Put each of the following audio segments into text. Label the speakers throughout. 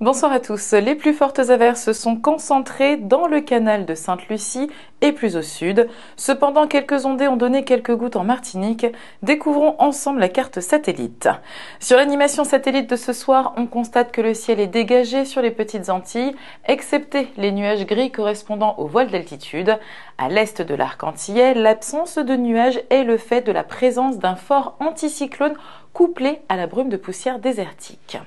Speaker 1: Bonsoir à tous. Les plus fortes averses se sont concentrées dans le canal de Sainte-Lucie et plus au sud. Cependant, quelques ondées ont donné quelques gouttes en Martinique. Découvrons ensemble la carte satellite. Sur l'animation satellite de ce soir, on constate que le ciel est dégagé sur les petites Antilles, excepté les nuages gris correspondant aux voiles d'altitude. À l'est de l'arc antillais, l'absence de nuages est le fait de la présence d'un fort anticyclone Couplé à la brume de poussière désertique.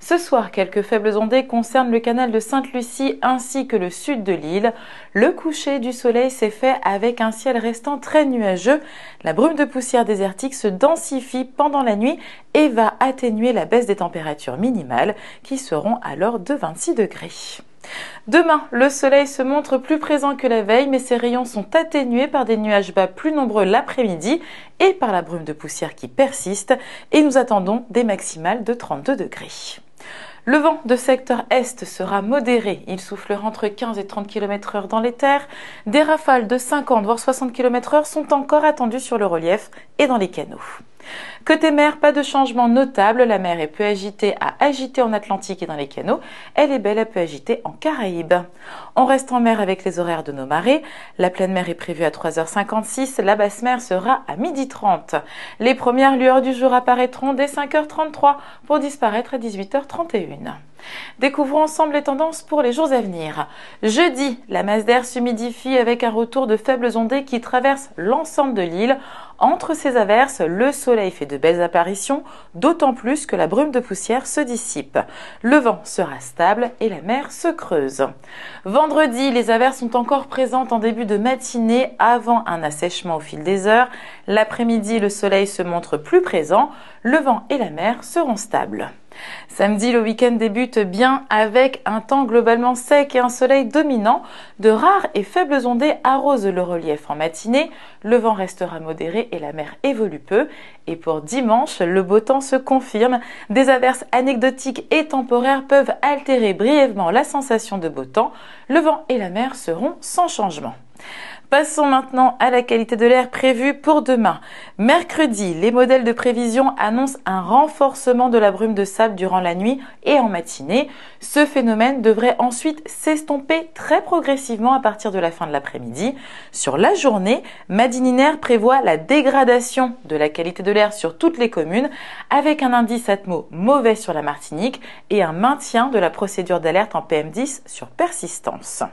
Speaker 1: Ce soir, quelques faibles ondées concernent le canal de Sainte-Lucie ainsi que le sud de l'île. Le coucher du soleil s'est fait avec un ciel restant très nuageux. La brume de poussière désertique se densifie pendant la nuit et va atténuer la baisse des températures minimales qui seront alors de 26 degrés. Demain, le soleil se montre plus présent que la veille, mais ses rayons sont atténués par des nuages bas plus nombreux l'après-midi et par la brume de poussière qui persiste, et nous attendons des maximales de 32 degrés. Le vent de secteur est sera modéré. Il soufflera entre 15 et 30 km heure dans les terres. Des rafales de 50 voire 60 km heure sont encore attendues sur le relief et dans les canaux. Côté mer, pas de changement notable. La mer est peu agitée à agiter en Atlantique et dans les canaux. Elle est belle à peu agitée en Caraïbes. On reste en mer avec les horaires de nos marées. La pleine mer est prévue à 3h56. La basse mer sera à 12h30. Les premières lueurs du jour apparaîtront dès 5h33 pour disparaître à 18h31. Découvrons ensemble les tendances pour les jours à venir. Jeudi, la masse d'air s'humidifie avec un retour de faibles ondées qui traversent l'ensemble de l'île. Entre ces averses, le soleil fait de belles apparitions, d'autant plus que la brume de poussière se dissipe. Le vent sera stable et la mer se creuse. Vendredi, les averses sont encore présentes en début de matinée avant un assèchement au fil des heures. L'après-midi, le soleil se montre plus présent, le vent et la mer seront stables. Samedi, le week-end débute bien avec un temps globalement sec et un soleil dominant. De rares et faibles ondées arrosent le relief en matinée. Le vent restera modéré et la mer évolue peu. Et pour dimanche, le beau temps se confirme. Des averses anecdotiques et temporaires peuvent altérer brièvement la sensation de beau temps. Le vent et la mer seront sans changement. Passons maintenant à la qualité de l'air prévue pour demain. Mercredi, les modèles de prévision annoncent un renforcement de la brume de sable durant la nuit et en matinée. Ce phénomène devrait ensuite s'estomper très progressivement à partir de la fin de l'après-midi. Sur la journée, Madininaire prévoit la dégradation de la qualité de l'air sur toutes les communes avec un indice atmo mauvais sur la Martinique et un maintien de la procédure d'alerte en PM10 sur persistance.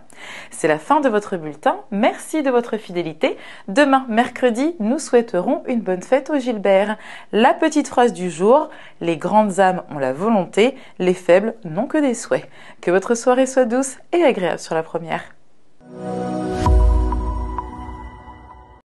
Speaker 1: C'est la fin de votre bulletin. Merci de votre fidélité. Demain, mercredi, nous souhaiterons une bonne fête au Gilbert. La petite phrase du jour, les grandes âmes ont la volonté, les faibles n'ont que des souhaits. Que votre soirée soit douce et agréable sur la première.